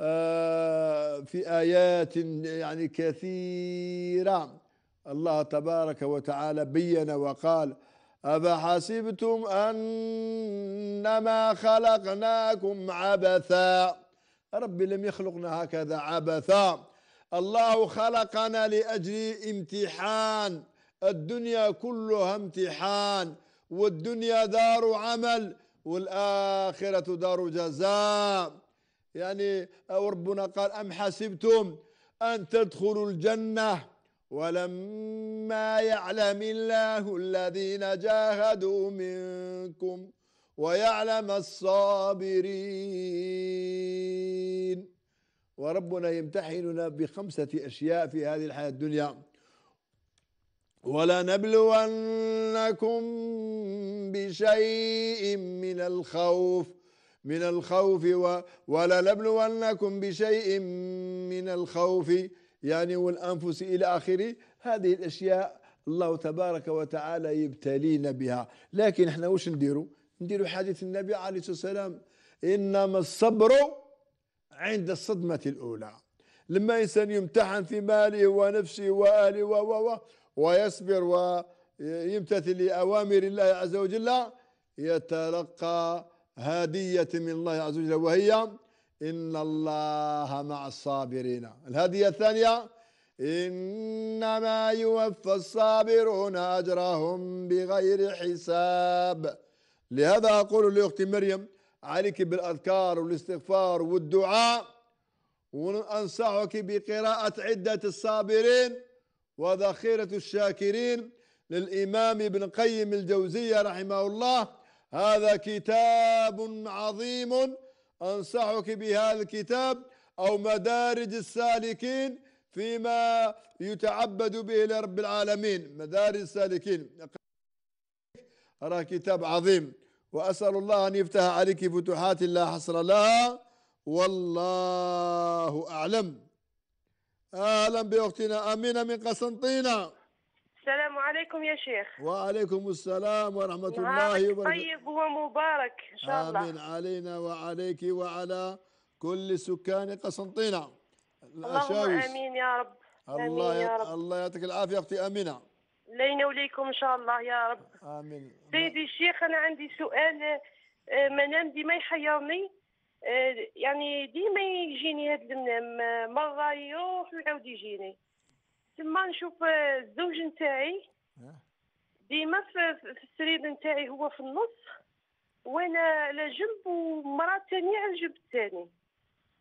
آه في آيات يعني كثيرة الله تبارك وتعالى بين وقال أفحسبتم أنما خلقناكم عبثا ربي لم يخلقنا هكذا عبثا الله خلقنا لأجل امتحان الدنيا كلها امتحان والدنيا دار عمل والآخرة دار جزاء يعني ربنا قال أم حسبتم أن تدخلوا الجنة ولما يعلم الله الذين جاهدوا منكم ويعلم الصابرين وربنا يمتحننا بخمسة أشياء في هذه الحياة الدنيا ولنبلونكم بشيء من الخوف من الخوف و ولنبلونكم بشيء من الخوف يعني والأنفس إلى آخره هذه الأشياء الله تبارك وتعالى يبتلينا بها لكن احنا وش نديروا نديروا حديث النبي عليه الصلاة والسلام إنما الصبر عند الصدمة الأولى لما إنسان يمتحن في ماله ونفسه وأهله و و ويصبر ويمتثل لأوامر الله عز وجل يتلقى هدية من الله عز وجل وهي إن الله مع الصابرين الهدية الثانية إنما يوفى الصابرون أجرهم بغير حساب لهذا أقول لأختي مريم عليك بالأذكار والاستغفار والدعاء وأنصحك بقراءة عدة الصابرين وذخيرة الشاكرين للإمام ابن قيم الجوزية رحمه الله هذا كتاب عظيم أنصحك بهذا الكتاب أو مدارج السالكين فيما يتعبد به لرب العالمين مدارج السالكين راه كتاب عظيم وأسأل الله أن يفتح عليك فتوحات لا حصر لها والله أعلم أهلا بأختنا أمينة من قسنطينة السلام عليكم يا شيخ وعليكم السلام ورحمة الله وبركاته طيب ومبارك إن شاء الله آمين علينا وعليك وعلى كل سكان قسنطينة الأشاوس اللهم آمين يا رب الله آمين يا رب. الله يعطيك العافية أختي أمينة لينا وليكم ان شاء الله يا رب امين سيدي الشيخ انا عندي سؤال آه، منام ديما يحيرني آه، يعني ديما يجيني هذا المنام آه، مره يروح ويعاود يجيني تما نشوف الزوج نتاعي ديما في السرير نتاعي هو في النص وانا على جنب ومراه ثانيه على الجنب الثاني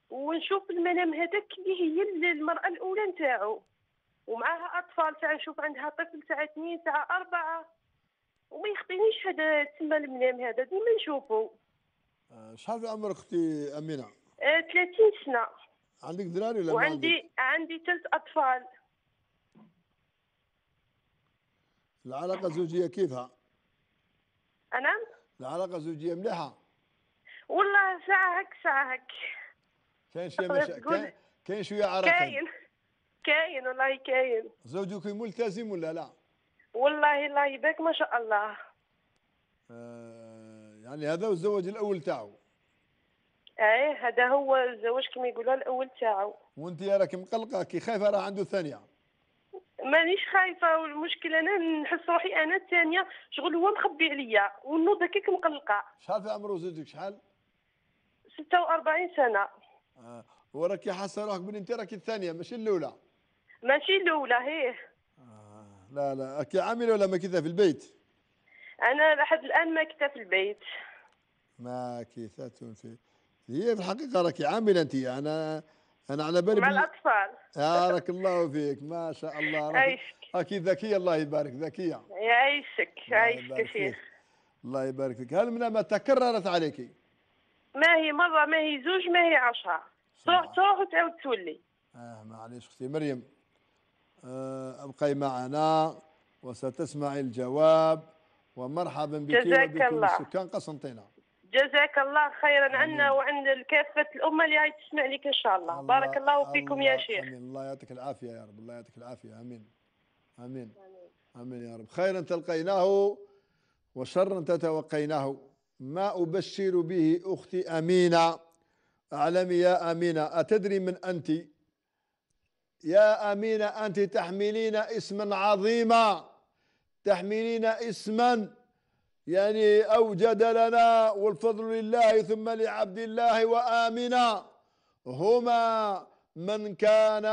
ونشوف المنام هذاك اللي هي المراه الاولى نتاعو ومعاها أطفال ساعة نشوف عندها طفل ساعة اثنين ساعة أربعة وما يخطينيش هذا تسمى المنام هذا ديما نشوفه آه، شحال في عمر اختي أمينة؟ 30 آه، سنة عندك دراري ولا وعندي عندي ثلاث أطفال العلاقة الزوجية كيفها؟ أنا؟ العلاقة الزوجية مليحة والله ساعة هك ساعة هك كاين شوية مشاكل كاين شوية عراقيل كاين كاين والله كاين زوجك ملتزم ولا لا والله الله يبارك ما شاء الله آه يعني هذا هو الزواج الاول تاعو ايه هذا هو الزواج كما يقولوا الاول تاعو وانت راكي مقلقه كي خايفه راه عنده الثانيه مانيش خايفه والمشكله انا نحس روحي انا الثانيه شغل هو مخبي عليا والنوضه كيك مقلقه شحال في عمره زوجك شحال 46 سنه آه. وراكي حاسه روحك بلي انت راكي الثانيه ماشي الاولى ماشي الاولى هي آه لا لا كي عامله ولا ماكيثه في البيت انا لحد الان ماكيثه في البيت ماكيثه في هي في الحقيقه راكي عامله انت انا انا على بالي مع بال... الاطفال آه، بارك الله فيك ما شاء الله عيشك راكي ذكيه الله يبارك ذكيه يعيشك يعيشك يا شيخ الله يبارك فيك هل من ما تكررت عليك ما هي مره ما هي زوج ما هي عشرة تروح تروح وتعاود تولي اه معليش اختي مريم آه، ابقي معنا وستسمع الجواب ومرحبا بك جزاك الله سكان قسنطينه جزاك الله خيرا عنا وعن كافه الامه اللي هاي تسمع لك ان شاء الله, الله بارك الله فيكم الله يا شيخ امين الله يعطيك العافيه يا رب الله يعطيك العافيه امين امين امين يا رب خيرا تلقيناه وشرا تتوقيناه ما ابشر به اختي امينه اعلمي يا امينه اتدري من انت يا أمينة أنت تحملين اسما عظيما تحملين اسما يعني أوجد لنا والفضل لله ثم لعبد الله وآمنا هما من كان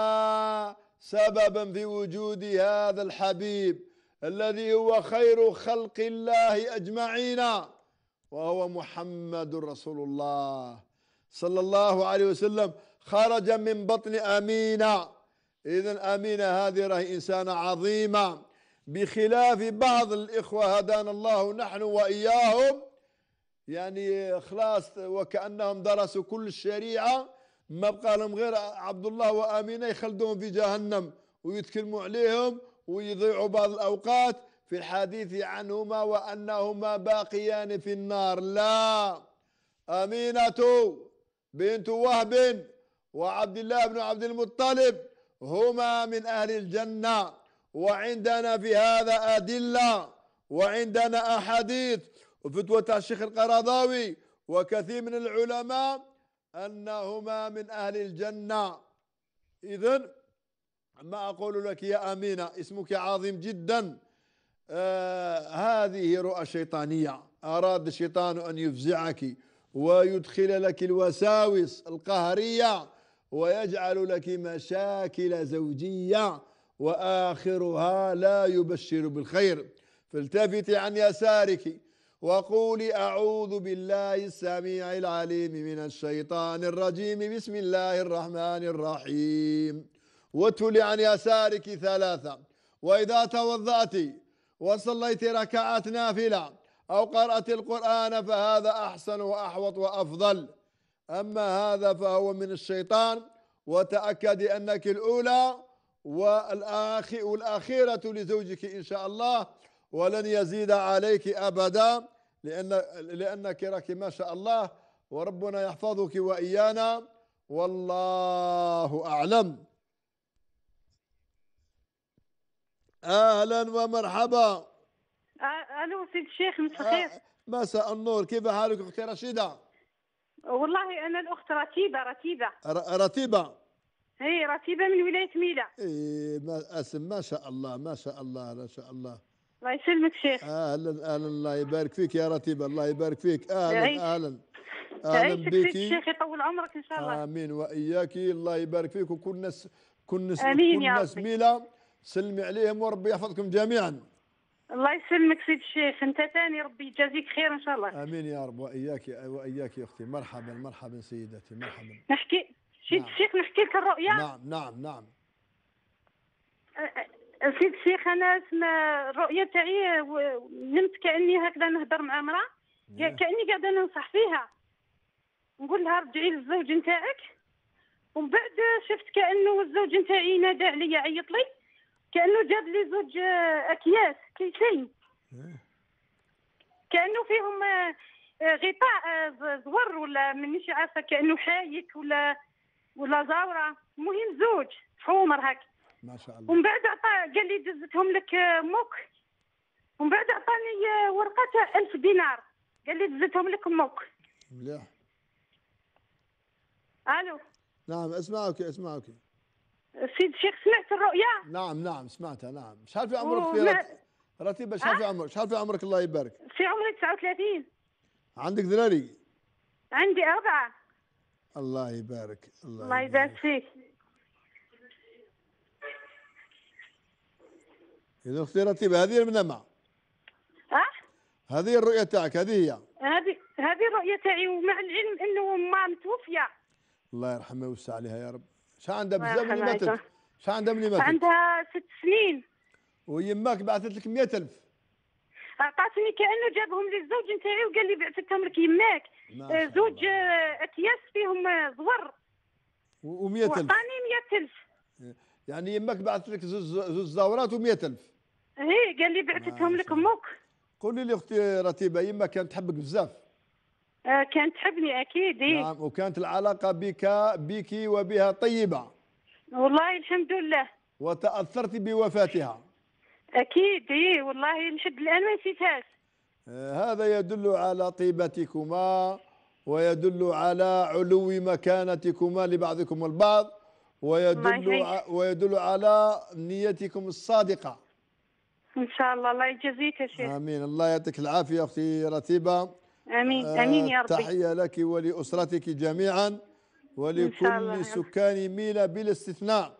سببا في وجود هذا الحبيب الذي هو خير خلق الله أجمعين وهو محمد رسول الله صلى الله عليه وسلم خرج من بطن أمينة إذا أمينة هذه راهي إنسانة عظيمة بخلاف بعض الإخوة هدانا الله نحن وإياهم يعني خلاص وكأنهم درسوا كل الشريعة ما بقى لهم غير عبد الله وأمينة يخلدوهم في جهنم ويتكلموا عليهم ويضيعوا بعض الأوقات في الحديث عنهما وأنهما باقيان في النار لا أمينة بنت وهب وعبد الله بن عبد المطلب هما من أهل الجنة وعندنا في هذا أدلة وعندنا أحاديث وفتوى الشيخ القرضاوي وكثير من العلماء أنهما من أهل الجنة إذا ما أقول لك يا أمينة اسمك عظيم جدا آه هذه رؤى شيطانية أراد الشيطان أن يفزعك ويدخل لك الوساوس القهرية ويجعل لك مشاكل زوجية وآخرها لا يبشر بالخير فالتفتي عن يسارك وقولي أعوذ بالله السميع العليم من الشيطان الرجيم بسم الله الرحمن الرحيم وتل عن يسارك ثلاثة وإذا توضأت وصليت ركعات نافلة أو قرأت القرآن فهذا أحسن وأحوط وأفضل أما هذا فهو من الشيطان وتأكدي أنك الأولى والأخيرة لزوجك إن شاء الله ولن يزيد عليك أبدا لأن لأنك راك ما شاء الله وربنا يحفظك وإيانا والله أعلم أهلا ومرحبا ألو سيد الشيخ مساء الخير مساء النور كيف حالك أختي رشيدة؟ والله انا الاخت رتيبه رتيبه رتيبه هي رتيبه من ولايه ميلا اي ما اسم ما شاء الله ما شاء الله ما شاء الله الله يسلمك شيخ اهلا اهلا الله يبارك فيك يا رتيبه الله يبارك فيك اهلا اهلا اهلا بك شيخ يطول عمرك ان شاء الله امين واياك الله يبارك فيك وكل الناس كل الناس امين كل الناس ميلا سلمي عليهم وربي يحفظكم جميعا الله يسلمك سيد الشيخ انت ثاني ربي يجازيك خير ان شاء الله امين يا رب واياك واياك يا اختي مرحبا مرحبا سيدتي مرحبا نحكي سيد نعم. الشيخ نحكي لك الرؤيا نعم نعم نعم سيد الشيخ انا اسم الرؤيه تاعي نمت كاني هكذا نهضر مع امراه إيه. كاني قاعده ننصح فيها نقول لها رجعي للزوج نتاعك ومن بعد شفت كانه الزوج نتاعي نادى عليا عيط لي كانه جاب لي زوج آه، اكياس كل كانوا كانه فيهم آه، غطاء آه، زور ولا مانيش عارفه كانه حايك ولا ولا زاوره مهم زوج حومر هك ما شاء الله ومن بعد عطى قال لي دزتهم لك آه، موك ومن بعد عطاني ورقه 1000 دينار قال لي دزتهم لك موك مليح الو نعم اسمعك اسمعك سيد الشيخ سمعت الرؤيا نعم نعم سمعتها نعم شحال في عمرك في رتيبه آه. شحال في عمرك؟ شحال في عمرك الله يبارك؟ في عمري 39 عندك ذراري؟ عندي أربعة الله يبارك الله, الله يبارك فيك إذا أختي رتيبة هذه المنامة أه؟ هذه الرؤية تاعك هذه هي هذه هذه الرؤية تاعي ومع العلم أنه ما متوفية الله يرحمها ويوسع عليها يا رب شحال عندها بزاف من ماتت؟ شحال عندها من ماتت؟ عندها ست سنين ويماك بعثت لك 100000 عطاتني كانه جابهم للزوج نتاعي وقال لي بعثتهم لك يماك آه، زوج آه، اكياس فيهم زور و100000 عطاني 100000 يعني يماك بعثت لك زوج زوج زورات و100000 ايه قال لي بعثتهم لك امك قولي لي اختي رتيبه يما كانت تحبك بزاف آه، كانت تحبني اكيد إيه؟ نعم وكانت العلاقه بك بك وبها طيبه والله الحمد لله وتاثرت بوفاتها اكيد اي والله نشد الان ما نسيتهاش آه، هذا يدل على طيبتكما ويدل على علو مكانتكما لبعضكم البعض ويدل ويدل على نيتكم الصادقه ان شاء الله الله يجازيك يا شيخ امين الله يعطيك العافيه اختي رتيبه امين آه، امين يا ربي تحيه لك ولاسرتك جميعا ولكل سكان ميلا بلا استثناء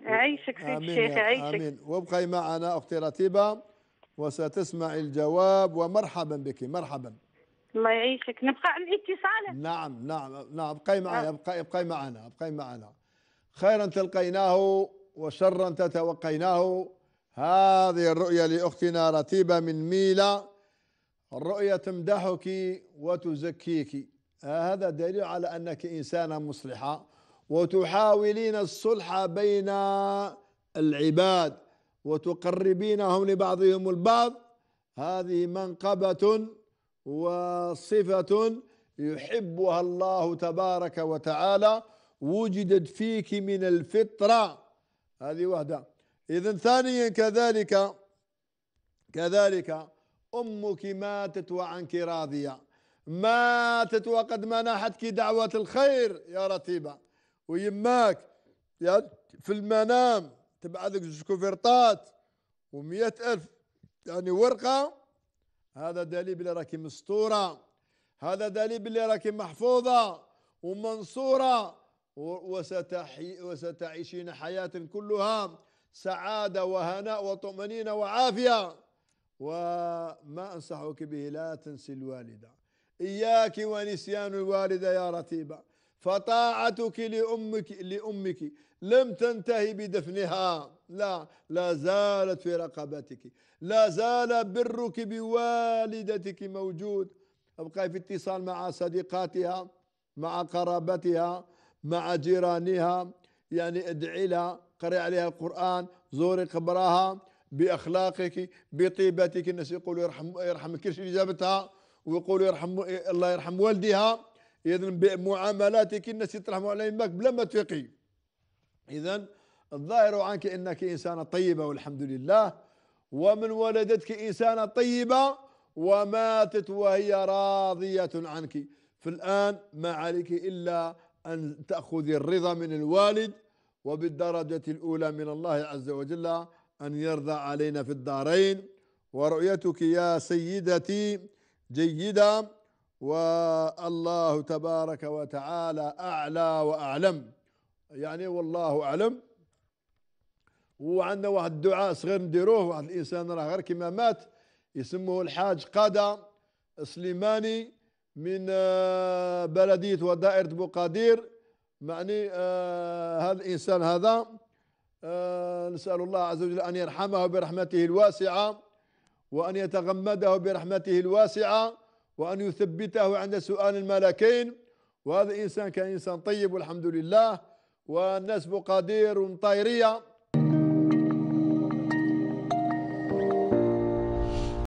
يعيشك سيد الشيخ يعيشك امين وابقي معنا اختي رتيبه وستسمع الجواب ومرحبا بك مرحبا الله يعيشك نبقى على الاتصال نعم نعم نعم ابقي معي آه. ابقي ابقي معنا ابقي معنا خيرا تلقيناه وشرا تتوقيناه هذه الرؤية لأختنا رتيبة من ميلا الرؤية تمدحك وتزكيك آه، هذا دليل على أنك إنسانة مصلحة وتحاولين الصلح بين العباد وتقربينهم لبعضهم البعض هذه منقبة وصفة يحبها الله تبارك وتعالى وجدت فيك من الفطرة هذه واحدة إذن ثانيا كذلك كذلك أمك ماتت وعنك راضية ماتت وقد منحتك دعوة الخير يا رتيبة ويماك في المنام تبعث لك كوفرتات و ألف يعني ورقة هذا دليل بلي راكي مستورة هذا دليل بلي راكي محفوظة ومنصورة وستحي وستعيشين حياة كلها سعادة وهناء وطمأنينة وعافية وما أنصحك به لا تنسي الوالدة إياك ونسيان الوالدة يا رتيبة فطاعتك لأمك لأمك لم تنتهي بدفنها لا لا زالت في رقبتك لا زال برك بوالدتك موجود ابقى في اتصال مع صديقاتها مع قرابتها مع جيرانها يعني ادعي لها قرئ عليها القرآن زوري قبرها بأخلاقك بطيبتك الناس يقولوا يرحم يرحم كل اللي جابتها ويقولوا يرحم الله يرحم والدها اذا بمعاملاتك الناس يترحموا على بلا ما تفيقي اذا الظاهر عنك انك انسانه طيبه والحمد لله ومن ولدتك انسانه طيبه وماتت وهي راضيه عنك فالان ما عليك الا ان تاخذي الرضا من الوالد وبالدرجه الاولى من الله عز وجل ان يرضى علينا في الدارين ورؤيتك يا سيدتي جيده والله تبارك وتعالى أعلى وأعلم يعني والله أعلم وعندنا واحد الدعاء صغير نديروه واحد الإنسان راه غير كيما مات يسموه الحاج قادة سليماني من آه، بلدية ودائرة بقادير معني آه هذا الإنسان هذا آه نسأل الله عز وجل أن يرحمه برحمته الواسعة وأن يتغمده برحمته الواسعة وأن يثبته عند سؤال الملكين وهذا إنسان كان إنسان طيب والحمد لله والناس بقادير طائرية